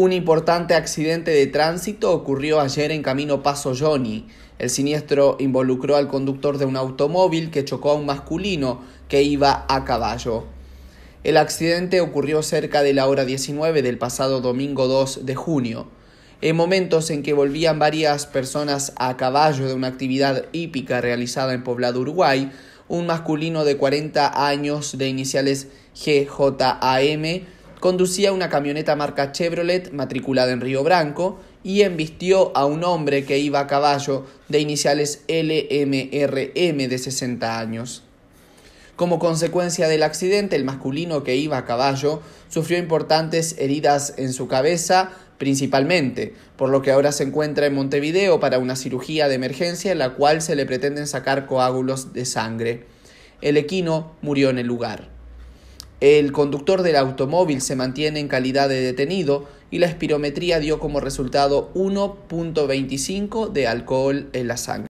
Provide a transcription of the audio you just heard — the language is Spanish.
Un importante accidente de tránsito ocurrió ayer en camino Paso Johnny. El siniestro involucró al conductor de un automóvil que chocó a un masculino que iba a caballo. El accidente ocurrió cerca de la hora 19 del pasado domingo 2 de junio. En momentos en que volvían varias personas a caballo de una actividad hípica realizada en Poblado Uruguay, un masculino de 40 años de iniciales GJAM conducía una camioneta marca Chevrolet matriculada en Río Branco y embistió a un hombre que iba a caballo de iniciales LMRM de 60 años. Como consecuencia del accidente, el masculino que iba a caballo sufrió importantes heridas en su cabeza, principalmente, por lo que ahora se encuentra en Montevideo para una cirugía de emergencia en la cual se le pretenden sacar coágulos de sangre. El equino murió en el lugar. El conductor del automóvil se mantiene en calidad de detenido y la espirometría dio como resultado 1.25 de alcohol en la sangre.